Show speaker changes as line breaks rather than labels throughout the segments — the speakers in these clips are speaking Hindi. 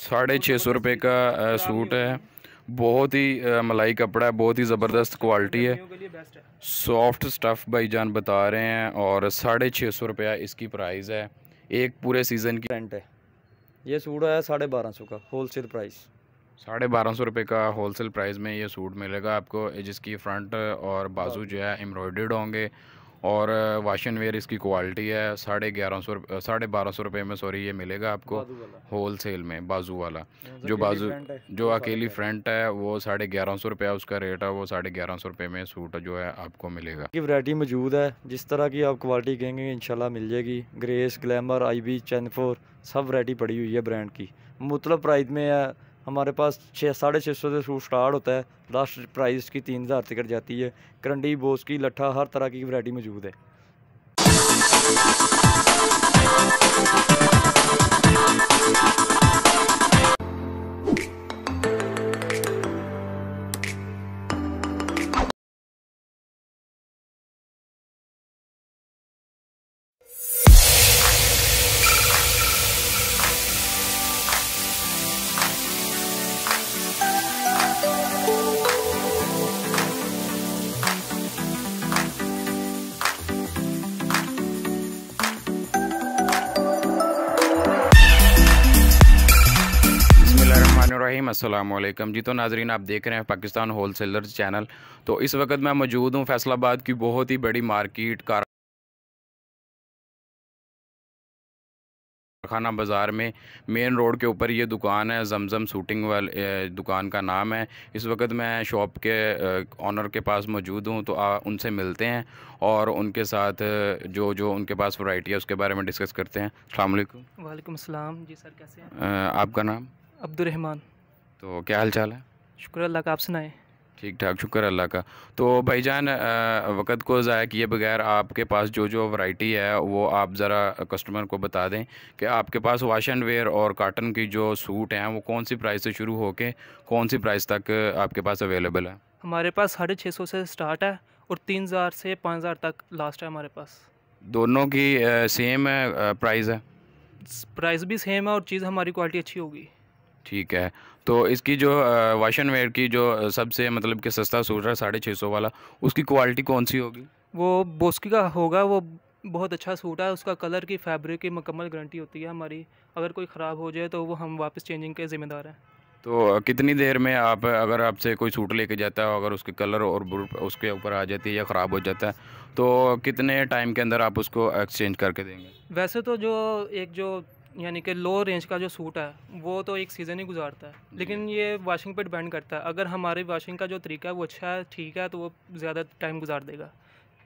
साढ़े छः सौ रुपये का सूट है बहुत ही मलाई कपड़ा है बहुत ही ज़बरदस्त क्वालिटी है सॉफ्ट स्टफ़ जान बता रहे हैं और साढ़े छः सौ रुपया इसकी प्राइस है एक पूरे सीज़न की रेंट है
ये सूट आया साढ़े बारह सौ का होल सेल प्राइस साढ़े बारह
सौ रुपये का होल सेल प्राइस में ये सूट मिलेगा आपको जिसकी फ़्रंट और बाजू जो है एम्ब्रॉयड होंगे और वाशन वेयर इसकी क्वालिटी है साढ़े ग्यारह सौ साढ़े बारह सौ रुपये में सॉरी ये मिलेगा आपको होल सेल में बाजू वाला हाँ, जो बाजू जो अकेली फ्रंट है वो साढ़े ग्यारह सौ रुपया उसका रेट है वो साढ़े ग्यारह सौ रुपये में सूट जो है आपको मिलेगा
की वरायटी मौजूद है जिस तरह की आप क्वालिटी कहेंगे इनशाला मिल जाएगी grace glamour I B four सब वरायटी पड़ी हुई है ब्रांड की मतलब प्राइस में है हमारे पास छः साढ़े छः सौ से सूट स्टार्ट होता है लास्ट प्राइस की तीन हज़ार तक जाती है करंडी बोस की लट्ठा हर तरह की वैरायटी मौजूद है
असलम जी तो नाजरीन आप देख रहे हैं पाकिस्तान होल सेलर चैनल तो इस वक्त मैं मौजूद हूँ फैसलाबाद की बहुत ही बड़ी मार्केट कार खाना बाज़ार में मेन रोड के ऊपर ये दुकान है जमजम सूटिंग वाले दुकान का नाम है इस वक्त मैं शॉप के ऑनर के पास मौजूद हूँ तो आ, उनसे मिलते हैं और उनके साथ जो जो उनके पास वैरायटी है उसके बारे में डिस्कस करते हैं अलैक्
वालेकुम अस्सलाम जी सर कैसे
हैं आपका नाम अब्दुलरहमान तो क्या हाल चाल है
शुक्र अल्लाह का आप सुनाएं
ठीक ठाक शुक्र अल्लाह का तो भाईजान वक़्त को ज़ाया किए बगैर आपके पास जो जो वैरायटी है वो आप ज़रा कस्टमर को बता दें कि आपके पास वाश एंड वेयर और काटन की जो सूट हैं वो कौन सी प्राइस से शुरू होके कौन सी प्राइस तक आपके पास अवेलेबल है
हमारे पास साढ़े छः सौ से स्टार्ट है और तीन हज़ार से पाँच हज़ार तक लास्ट है हमारे पास
दोनों की सेम प्राइस है
प्राइस भी सेम है और चीज़ हमारी क्वालिटी अच्छी होगी
ठीक है तो इसकी जो वाशन वेयर की जो सबसे मतलब कि सस्ता सूट है साढ़े छः सौ वाला उसकी क्वालिटी कौन सी होगी
वो बोस्की का होगा वो बहुत अच्छा सूट है उसका कलर की फैब्रिक की मुकम्मल गारंटी होती है हमारी अगर कोई ख़राब हो जाए तो वो हम वापस चेंजिंग के ज़िम्मेदार हैं
तो कितनी देर में आप अगर आपसे कोई सूट लेके जाता है अगर उसके कलर और उसके ऊपर आ जाती है या ख़राब हो जाता है तो कितने टाइम के अंदर आप उसको एक्सचेंज करके देंगे
वैसे तो जो एक जो यानी कि लो रेंज का जो सूट है वो तो एक सीज़न ही गुजारता है लेकिन ये वाशिंग पे डिपेंड करता है अगर हमारे वाशिंग का जो तरीका है वो अच्छा है ठीक है तो वो ज़्यादा टाइम गुजार देगा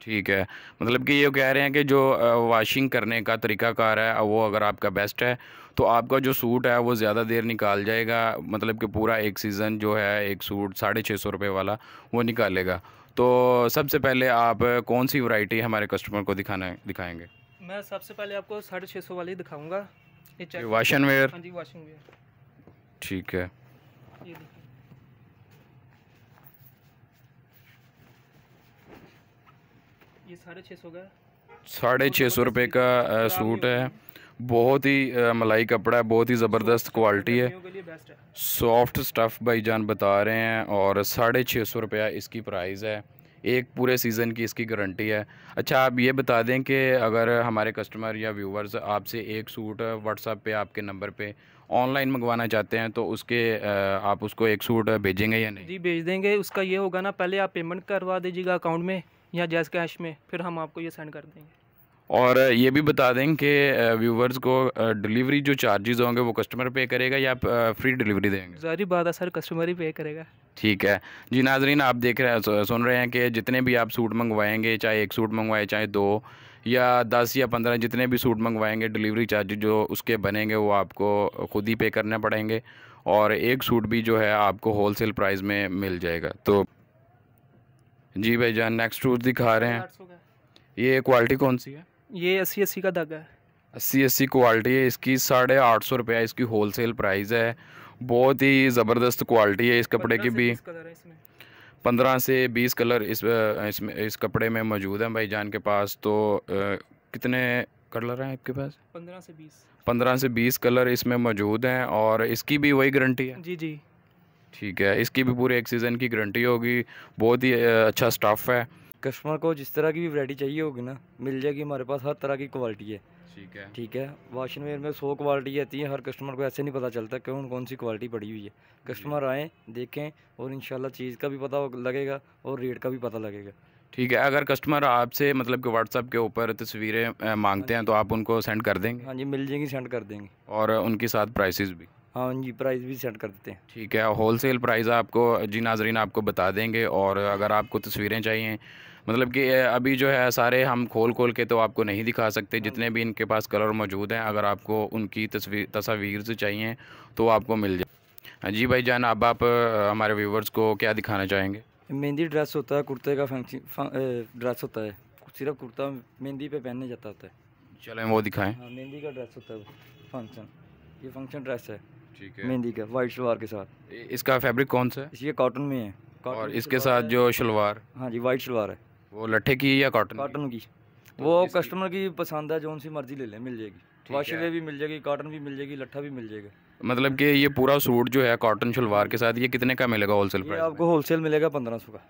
ठीक है मतलब कि ये कह रहे हैं कि जो वाशिंग करने का तरीकाकार है वो अगर आपका बेस्ट है तो आपका जो सूट है वो ज़्यादा देर निकाल जाएगा मतलब कि पूरा एक सीज़न जो है एक सूट साढ़े छः सौ रुपये वाला वो निकालेगा तो सबसे पहले आप कौन सी वैरायटी हमारे कस्टमर को दिखाना दिखाएंगे
मैं सबसे पहले आपको साढ़े छः सौ वाली दिखाऊँगा ये वाशन वेयर हाँ जी वाशिंग वेयर ठीक है ये ये साढ़े छः सौ का
साढ़े छः सौ रुपये का सूट है बहुत ही मलाई कपड़ा है बहुत ही ज़बरदस्त क्वालिटी है सॉफ्ट स्टफ़ जान बता रहे हैं और साढ़े छः सौ रुपया इसकी प्राइस है एक पूरे सीज़न की इसकी गारंटी है अच्छा आप ये बता दें कि अगर हमारे कस्टमर या व्यूवर्स आपसे एक सूट व्हाट्सअप पे आपके नंबर पे ऑनलाइन मंगवाना चाहते हैं तो उसके आप उसको एक सूट भेजेंगे या नहीं
जी भेज देंगे उसका ये होगा ना पहले आप पेमेंट करवा दीजिएगा अकाउंट में या जैस कैश में फिर हम आपको ये सेंड कर देंगे
और ये भी बता दें कि व्यूवर्स को डिलीवरी जो चार्जेस होंगे वो कस्टमर पे करेगा या फ्री डिलीवरी देंगे
सारी बात है सर कस्टमर ही पे करेगा
ठीक है जी नाजरीन आप देख रहे हैं सुन रहे हैं कि जितने भी आप सूट मंगवाएंगे चाहे एक सूट मंगवाए चाहे दो या दस या पंद्रह जितने भी सूट मंगवाएंगे डिलीवरी चार्ज जो उसके बनेंगे वो आपको खुद ही पे करने पड़ेंगे और एक सूट भी जो है आपको सेल प्राइस में मिल जाएगा तो जी भाई जान नेक्स्ट सूट दिखा रहे हैं ये क्वालिटी कौन सी है
ये अस्सी अस्सी का धागा है
अस्सी अस्सी क्वालिटी है इसकी साढ़े आठ सौ रुपया इसकी होलसेल प्राइस है बहुत ही ज़बरदस्त क्वालिटी है इस कपड़े की भी पंद्रह से बीस कलर इस इसमें इस कपड़े में मौजूद हैं जान के पास तो आ, कितने कलर हैं आपके पास
पंद्रह से बीस
पंद्रह से बीस कलर इसमें मौजूद हैं और इसकी भी वही गारंटी है जी जी ठीक है इसकी भी पूरे एक सीज़न की गारंटी होगी बहुत ही अच्छा स्टाफ है
कस्टमर को जिस तरह की भी वरायटी चाहिए होगी ना मिल जाएगी हमारे पास हर तरह की क्वालिटी है ठीक है ठीक है वाशिंग मशीन में सौ क्वालिटी आती है हर कस्टमर को ऐसे नहीं पता चलता कौन कौन सी क्वालिटी पड़ी हुई है कस्टमर आएँ देखें और इन चीज़ का भी पता लगेगा और रेट का भी पता लगेगा
ठीक है अगर कस्टमर आपसे मतलब कि व्हाट्सअप के ऊपर तस्वीरें मांगते हाँ हैं तो आप उनको सेंड कर देंगे
हाँ जी मिल जाएंगी सेंड कर देंगे
और उनके साथ प्राइसेस भी
हाँ जी प्राइस भी सेंड कर देते हैं ठीक है
होल सेल प्राइस आपको जी नाजरीन आपको बता देंगे और अगर आपको तस्वीरें चाहिए मतलब कि अभी जो है सारे हम खोल खोल के तो आपको नहीं दिखा सकते जितने भी इनके पास कलर मौजूद हैं अगर आपको उनकी तस्वीर तस्वीर चाहिए तो आपको मिल जाए हाँ जी भाई जान अब आप, हमारे व्यूवर्स को क्या दिखाना चाहेंगे
मेहंदी ड्रेस होता है कुर्ते का फंक्शन ड्रेस होता है सिर्फ कुर्ता मेहंदी पे पहनने जाता होता है चलें वो दिखाएं हाँ मेहंदी का ड्रेस होता है फंक्शन ये फंक्शन ड्रेस है ठीक है मेहंदी का वाइट शलवार के साथ इसका फैब्रिक कौन सा है ये कॉटन में है और इसके साथ जो शलवार हाँ जी वाइट शलवार है वो लट्ठे की या कॉटन कॉटन की तो वो कस्टमर की पसंद है जो सी मर्जी ले लें मिल जाएगी वाशरे भी मिल जाएगी कॉटन भी मिल जाएगी लट्ठा भी मिल जाएगा
मतलब कि ये पूरा सूट जो है कॉटन शलवार के साथ ये कितने का मिलेगा होलसेल प्राइस
आपको होलसेल मिलेगा पंद्रह सौ का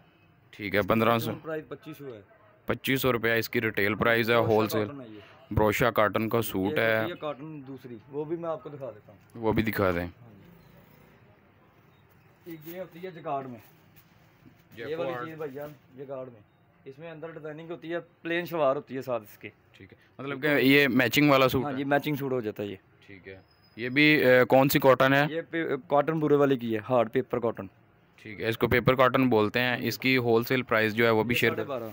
ठीक है पंद्रह सौ
प्राइस पच्चीस सौ है
पच्चीस सौ रुपया इसकी रिटेल प्राइस है होलसेल ब्रोशा काटन का सूट है
काटन दूसरी वो भी मैं आपको दिखा देता
हूँ वो भी दिखा दें हाँ
ये होती है जगाड़ में ये वाली चीज़ भैया जगाड़ में इसमें अंदर डिजाइनिंग होती है प्लेन शलवार होती है साथ इसके ठीक है मतलब कि ये मैचिंग वाला सूट हाँ ये मैचिंग सूट हो जाता है ये ठीक है ये भी ए, कौन सी कॉटन है ये कॉटन बुरे वाले की है हार्ड पेपर कॉटन
ठीक है इसको पेपर कॉटन बोलते हैं हाँ इसकी होलसेल प्राइस जो है वो भी शेयर कर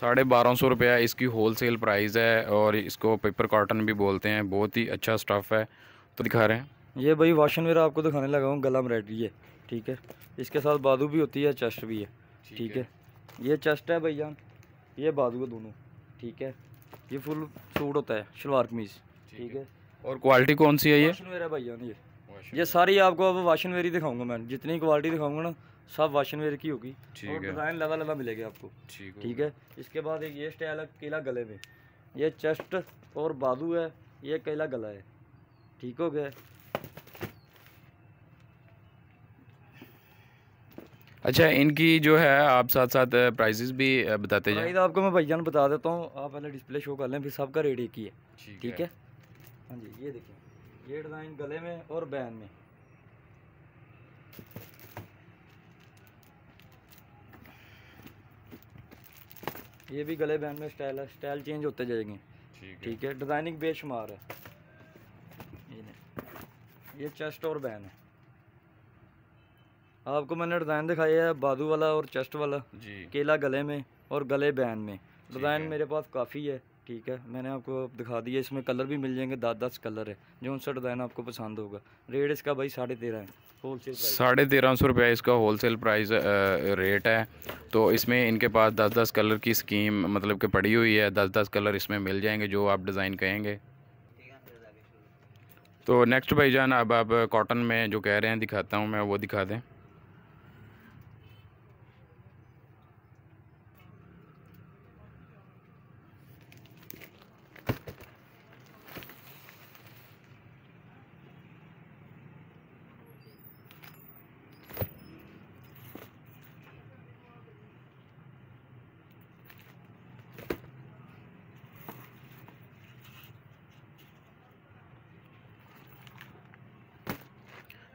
साढ़े बारह सौ रुपया इसकी होलसेल प्राइस है और इसको पेपर कॉटन भी बोलते हैं बहुत ही अच्छा स्टफ़ है तो दिखा रहे हैं
ये भाई वाशन मेरा आपको दिखाने लगा हूँ गला मराठी है ठीक है इसके साथ बादू भी होती है चेस्ट भी है ठीक है ये चेस्ट है भैया ये बाजू दोनों ठीक है ये फुल सूट होता है शलवार कमीज ठीक है और क्वालिटी कौन सी है ये वाशनवेयर है भैया ये ये सारी आपको अब वाशनवेयर ही दिखाऊंगा मैं जितनी क्वालिटी दिखाऊंगा ना सब वाशनवेयर की होगी और डिज़ाइन लगा लगा मिलेगा आपको ठीक है इसके बाद एक ये स्टाइल है केला गले में ये चेस्ट और बाजू है ये केला गला है ठीक हो गया
अच्छा इनकी जो है आप साथ साथ प्राइसेस भी बताते जाए तो
आपको मैं भैया बता देता हूँ आप पहले डिस्प्ले शो कर लें फिर सबका रेट एक ही है ठीक है हाँ जी ये देखिए ये डिज़ाइन गले में और बैन में ये भी गले बैन में स्टाइल है स्टाइल चेंज होते जाएंगे ठीक है डिज़ाइनिंग बेशुमार है ये चेस्ट और बैन है आपको मैंने डिज़ाइन दिखाया है बाजू वाला और चेस्ट वाला जी केला गले में और गले बैन में डिज़ाइन मेरे पास काफ़ी है ठीक है मैंने आपको दिखा दिया इसमें कलर भी मिल जाएंगे दस दस कलर है जो सा डिज़ाइन आपको पसंद होगा रेट इसका भाई साढ़े तेरह है साढ़े
तेरह सौ रुपया इसका होलसेल प्राइस रेट है तो इसमें इनके पास दस दस कलर की स्कीम मतलब कि पड़ी हुई है दस दस कलर इसमें मिल जाएंगे जो आप डिज़ाइन कहेंगे तो नेक्स्ट भाई जान अब आप कॉटन में जो कह रहे हैं दिखाता हूँ मैं वो दिखा दें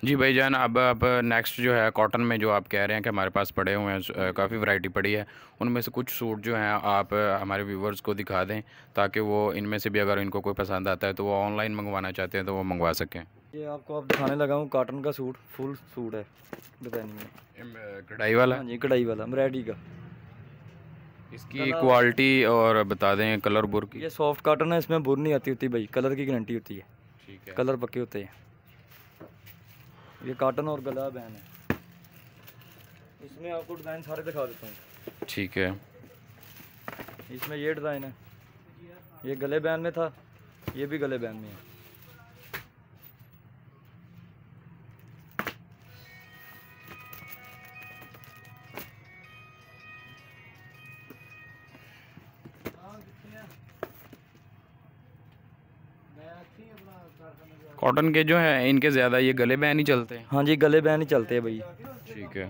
जी भाई जान अब आप नेक्स्ट जो है कॉटन में जो आप कह रहे हैं कि हमारे पास पड़े हुए हैं काफ़ी वैरायटी पड़ी है उनमें से कुछ सूट जो हैं आप हमारे व्यूवर्स को दिखा दें ताकि वो इनमें से भी अगर इनको कोई पसंद आता है तो वो ऑनलाइन मंगवाना चाहते हैं तो वो मंगवा सकें
ये आपको आप दिखाने लगा हूँ कॉटन का सूट फुल सूट है डिजाइनिंग में कढ़ाई वाला हाँ जी कढ़ाई वाला मराठी का इसकी क्वालिटी
और बता दें कलर बुर
की ये सॉफ्ट काटन है इसमें बुर नहीं आती होती भाई कलर की गारंटी होती है ठीक है कलर पक्के होते हैं ये काटन और गला बहन है इसमें आपको डिज़ाइन सारे दिखा देता हूँ ठीक है इसमें ये डिज़ाइन है ये गले बहन में था ये भी गले बहन में है
कॉटन के जो है इनके ज़्यादा ये गले
बहन ही चलते हाँ जी गले बहन ही चलते भाई ठीक है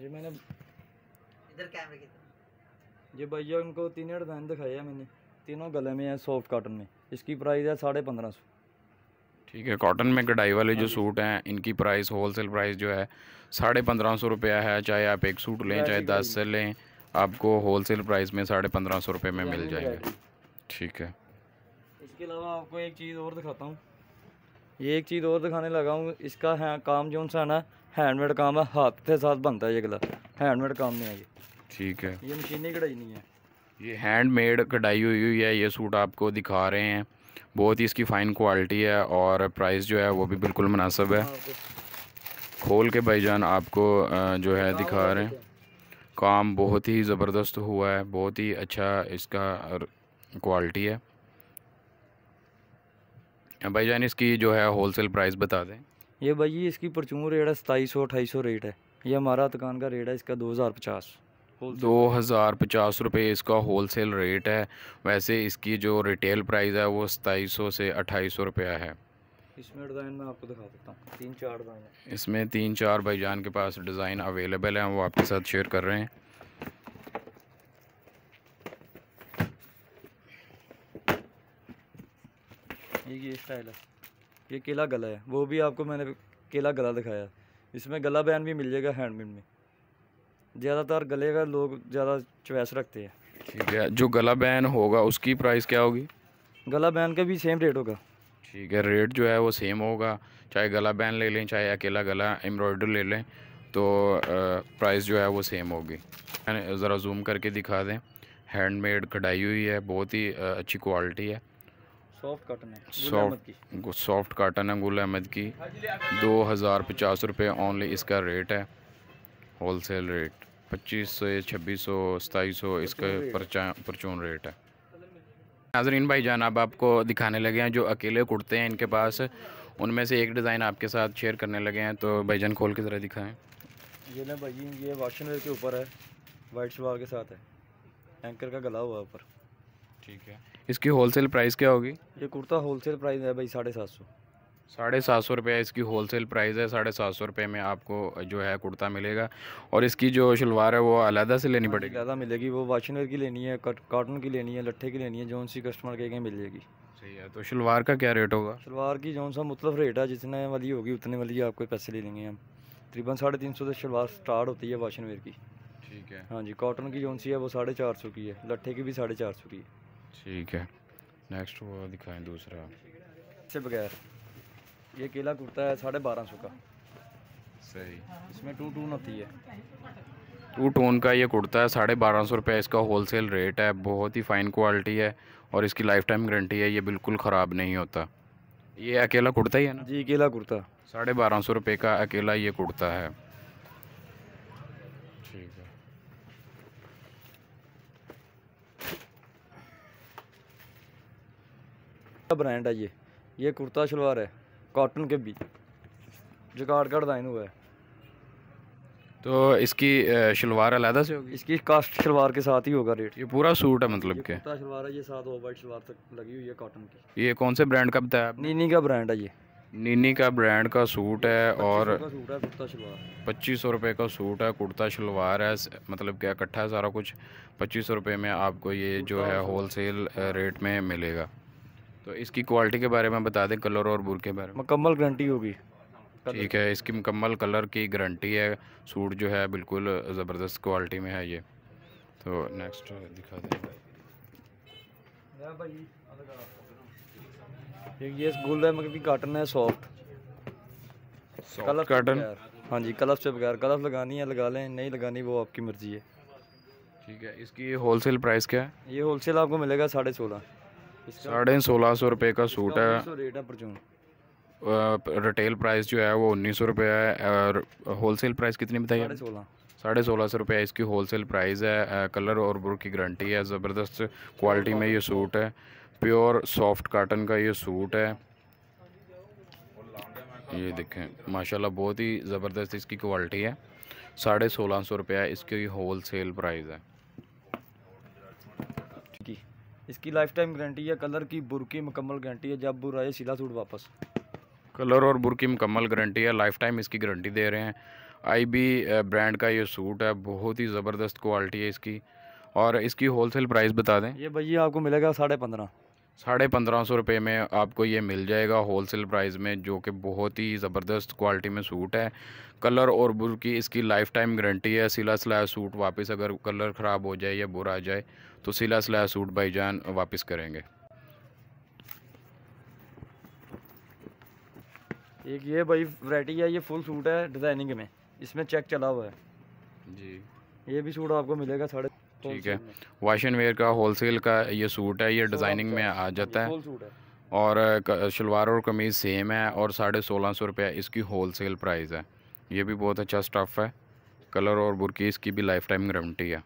ये मैंने इधर
कैमरे की
ये भैया इनको तीन हेड है मैंने तीनों गले में है सॉफ्ट कॉटन में इसकी प्राइस है साढ़े पंद्रह सौ
ठीक है कॉटन में कढ़ाई वाले जो सूट हाँ हैं इनकी प्राइस सेल प्राइस जो है साढ़े पंद्रह सौ रुपया है चाहे आप एक सूट लें चाहे दस से लें आपको सेल प्राइस में साढ़े पंद्रह सौ रुपये में मिल जाएगा ठीक है
इसके अलावा आपको एक चीज़ और दिखाता हूँ ये एक चीज़ और दिखाने लगा हूँ इसका है काम जो सा ना हैंडमेड काम है हाथ के साथ बनता है ये गला हैंडमेड काम में है ये ठीक है ये मशीनी कढ़ाई नहीं है ये
हैंडमेड कढ़ाई हुई हुई है ये सूट आपको दिखा रहे हैं बहुत ही इसकी फ़ाइन क्वालिटी है और प्राइस जो है वो भी बिल्कुल मुनासब है खोल के भाईजान आपको जो है दिखा रहे हैं काम बहुत ही ज़बरदस्त हुआ है बहुत ही अच्छा इसका क्वालिटी है भाईजान इसकी जो है होलसेल प्राइस बता दें
ये भाई इसकी परचून रेट है सताईस सौ अट्ठाईस सौ रेट है ये हमारा दुकान का रेट है इसका दो हज़ार पचास
दो हज़ार पचास रुपये इसका होल सेल रेट है वैसे इसकी जो रिटेल प्राइस है वो सताईस सौ से अट्ठाईस सौ रुपया है
इसमें डिज़ाइन मैं आपको दिखा देता हूँ तीन चार डिज़ाइन
इसमें तीन चार भाईजान के पास डिज़ाइन अवेलेबल हैं वो आपके साथ शेयर कर रहे हैं
ये ये स्टाइल है ये केला गला है वो भी आपको मैंने केला गला दिखाया इसमें गला बैन भी मिल जाएगा हैंडमेड में ज़्यादातर गले का लोग ज़्यादा चॉइस रखते हैं
ठीक है जो गला बैन होगा उसकी प्राइस क्या होगी
गला बैन का भी सेम रेट होगा
ठीक है रेट जो है वो सेम होगा चाहे गला बैन ले लें चाहे अकेला गला एम्ब्रॉयडर ले लें तो प्राइस जो है वो सेम होगी ज़रा जूम करके दिखा दें हैंडमेड कढ़ाई हुई है बहुत ही अच्छी क्वालिटी है
सॉफ्ट काटन है
सॉफ्ट सॉफ्ट काटन है गुल अहमद की दो हज़ार पचास रुपये ओनली इसका रेट है होल सेल रेट पच्चीस सौ छब्बीस सौ सताईस सौ इसका परचून रेट है नाजरीन भाई जान अब आपको दिखाने लगे हैं जो अकेले कुर्ते हैं इनके पास उनमें से एक डिज़ाइन आपके साथ शेयर करने लगे हैं तो भाई जान खोल के ज़रा दिखाएँ
ये ना भाई ये वाशिंग के ऊपर है वाइट शलवार के साथ है एंकर का गला हुआ ऊपर
ठीक है इसकी होलसेल प्राइस क्या होगी
ये कुर्ता होलसेल प्राइस है भाई साढ़े सात सौ
साढ़े सात सौ रुपये इसकी होलसेल प्राइस है साढ़े सात सौ रुपये में आपको जो है कुर्ता मिलेगा और इसकी जो शलवार है वो अलहदा से लेनी हाँ पड़ेगी
अलहदा मिलेगी वो वाशिंग की लेनी है कॉटन की लेनी है लट्ठे की लेनी है जौन सी कस्टमर के कहीं मिल जाएगी सही है तो शलवार का क्या रेट होगा शलवार की जौन सा मतलब रेट है जितने वाली होगी उतने वाली आपके पैसे ले लेंगे हम तकरीबन साढ़े तीन सौ से शलवार स्टार्ट होती है वाशिंग की ठीक है हाँ जी कॉटन की जौन सी है वो साढ़े चार सौ की है लट्ठे की भी साढ़े चार सौ की है
ठीक है नेक्स्ट वो दिखाएं दूसरा
से बगैर ये केला कुर्ता है साढ़े बारह सौ का सही इसमें टू टून होती है
टू टोन का ये कुर्ता है साढ़े बारह सौ रुपये इसका होलसेल रेट है बहुत ही फ़ाइन क्वालिटी है और इसकी लाइफ टाइम गारंटी है ये बिल्कुल ख़राब नहीं होता ये अकेला
कुर्ता ही है ना जी अकेला कुर्ता साढ़े बारह
सौ रुपये का अकेला ये कुर्ता है ठीक है
ब्रांड है ये ये कुर्ता शलवार है कॉटन के बीज जगाड़ का डिज़ाइन हुआ है
तो इसकी शलवार अलहदा से होगी इसकी कास्ट शलवार के साथ ही होगा रेट ये पूरा सूट है मतलब के
शलवार है ये साथ ओवर वाइट शलवार तक लगी हुई है कॉटन
की ये कौन से ब्रांड का बताया नीनी का ब्रांड है ये नीनी का ब्रांड का सूट है और पच्चीस सौ रुपये का सूट है कुर्ता शलवार है मतलब क्या इकट्ठा है सारा कुछ पच्चीस सौ रुपये में आपको ये जो है होलसेल रेट में मिलेगा तो इसकी क्वालिटी के बारे में बता दें कलर और बुर के बारे में मुकम्मल गारंटी होगी ठीक है इसकी मुकम्मल कलर की गारंटी है सूट जो है बिल्कुल ज़बरदस्त क्वालिटी में है ये तो नेक्स्ट दिखा दें
ये है काटन है सॉफ्ट कलर हाँ जी कलफ से बगैर कलफ लगानी है लगा लें नहीं लगानी वो आपकी मर्ज़ी है ठीक है इसकी
होलसेल प्राइस क्या
है ये होलसेल आपको मिलेगा साढ़े सोलह साढ़े
सोलह सौ रुपये का सूट है रिटेल प्राइस जो है वो उन्नीस सौ रुपये है और होलसेल प्राइस कितनी बताइए साढ़े सोलह साढ़े सोलह सौ रुपये इसकी होलसेल प्राइस है कलर और बुर की गारंटी है ज़बरदस्त क्वालिटी में ये सूट है प्योर सॉफ्ट काटन का ये सूट है ये देखें माशाल्लाह बहुत ही ज़बरदस्त इसकी क्वालिटी है साढ़े सोलह सौ रुपया इसकी होल सेल प्राइस है
इसकी लाइफ टाइम गारंटी है कलर की बुरकी मुकम्मल गारंटी है जब बुरा है सीधा सूट वापस
कलर और बुर की मुकम्मल गारंटी है लाइफ टाइम इसकी गारंटी दे रहे हैं आईबी ब्रांड का ये सूट है बहुत ही ज़बरदस्त क्वालिटी है इसकी और इसकी होलसेल प्राइस बता दें
ये भैया आपको मिलेगा साढ़े पंद्रह
साढ़े पंद्रह सौ रुपये में आपको ये मिल जाएगा होलसेल प्राइस में जो कि बहुत ही ज़बरदस्त क्वालिटी में सूट है कलर और बुर की इसकी लाइफ टाइम गारंटी है सिला सिलाया सूट वापस अगर कलर ख़राब हो जाए या बुरा आ जाए तो सिला सिला सूट जान वापस करेंगे
एक ये भाई वैरायटी है ये फुल सूट है डिज़ाइनिंग में इसमें चेक चला हुआ है जी ये भी सूट आपको मिलेगा साढ़े ठीक है
वाश एंड वेयर का होलसेल का ये सूट है ये डिज़ाइनिंग में आ जाता है और शलवार और कमीज़ सेम है और साढ़े सोलह सौ रुपया इसकी होल सेल प्राइस है ये भी बहुत अच्छा स्टफ़ है कलर और बुरकी इसकी भी लाइफ टाइम गारंटी है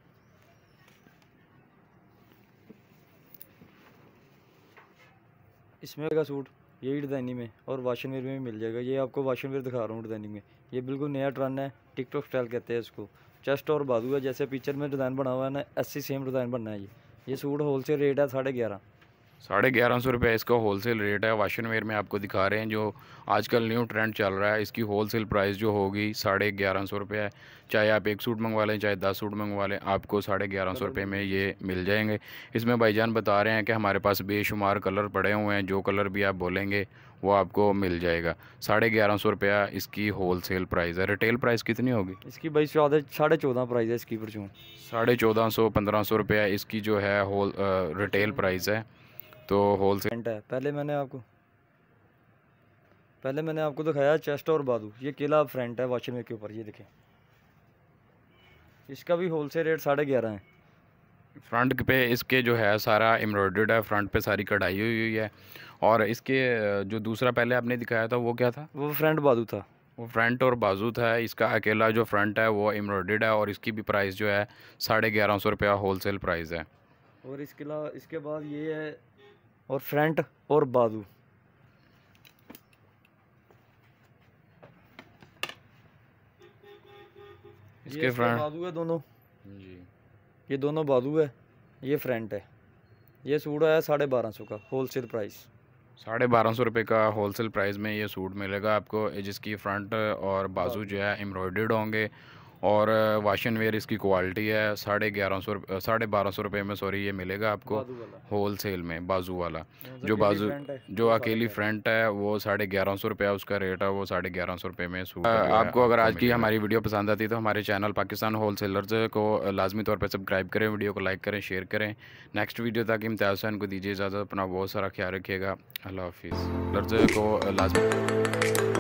इसमें का सूट ये डिज़ाइनिंग में और वेयर में भी मिल जाएगा ये आपको वेयर दिखा रहा हूँ डिज़ाइनिंग में ये बिल्कुल नया ट्रेंड है टिकटॉक स्टाइल कहते हैं इसको चेस्ट और बाजू है जैसे पिक्चर में डिज़ाइन बना हुआ है ना ऐसी सेम डिज़ाइन बनना है ये ये सूट होलसेल रेट है साढ़े ग्यारह साढ़े
ग्यारह सौ रुपये इसका होलसेल रेट है वाशिंग वेयर में आपको दिखा रहे हैं जो आजकल न्यू ट्रेंड चल रहा है इसकी होलसेल प्राइस जो होगी साढ़े ग्यारह सौ रुपये है चाहे आप एक सूट मंगवा लें चाहे दस सूट मंगवा लें आपको साढ़े ग्यारह सौ रुपये में ये मिल जाएंगे इसमें भाईजान बता रहे हैं कि हमारे पास बेशुमार कलर पड़े हुए हैं जो कलर भी आप बोलेंगे वो आपको मिल जाएगा साढ़े ग्यारह सौ रुपया इसकी होल सेल प्राइस है रिटेल प्राइस कितनी होगी
इसकी भाई चौदह साढ़े चौदह प्राइस है इसकी परचून
साढ़े चौदह सौ पंद्रह सौ रुपया इसकी जो है होल रिटेल प्राइस है तो होल सेल
है पहले मैंने आपको पहले मैंने आपको दिखाया चेस्ट और बाजू ये केला फ्रंट है वाशिंग के ऊपर ये देखें इसका भी होल सेल रेट साढ़े ग्यारह है
फ्रंट पे इसके जो है सारा एम्ब्रॉयड है फ्रंट पे सारी कढ़ाई हुई हुई है और इसके जो दूसरा पहले आपने
दिखाया था वो क्या था वो फ्रंट बाजू था
वो फ्रंट और बाजू था इसका अकेला जो फ्रंट है वो एम्ब्रॉयड है और इसकी भी प्राइस जो है साढ़े ग्यारह सौ रुपया होल सेल प्राइस है
और इसके अलावा इसके बाद ये है और फ्रंट और बाजू इसके फ्रंट बाजू है दोनों जी ये दोनों बाजू है ये फ्रंट है ये सूट आया साढ़े बारह सौ का होलसेल प्राइस साढ़े बारह सौ
रुपये का होलसेल प्राइस में ये सूट मिलेगा आपको जिसकी फ्रंट और बाजू हाँ। जो है एम्ब्रॉयड होंगे और वाश एंड वेयर इसकी क्वालिटी है साढ़े ग्यारह सौ साढ़े बारह सौ रुपये में सॉरी ये मिलेगा आपको होल सेल में बाजू वाला हाँ, जो बाजू जो अकेली फ्रंट है वो साढ़े ग्यारह सौ रुपया उसका रेट है वो साढ़े ग्यारह सौ रुपये में आपको अगर आज की हमारी वीडियो पसंद आती तो हमारे चैनल पाकिस्तान होल सेलर्स को लाजमी तौर पर सब्सक्राइब करें वीडियो को लाइक करें शेयर करें नेक्स्ट वीडियो तक इम्तियाज़ हुसैन को दीजिए इजाज़त अपना बहुत सारा ख्याल रखिएगा अल्लाह हाफिज़ लर्ज को लाजमी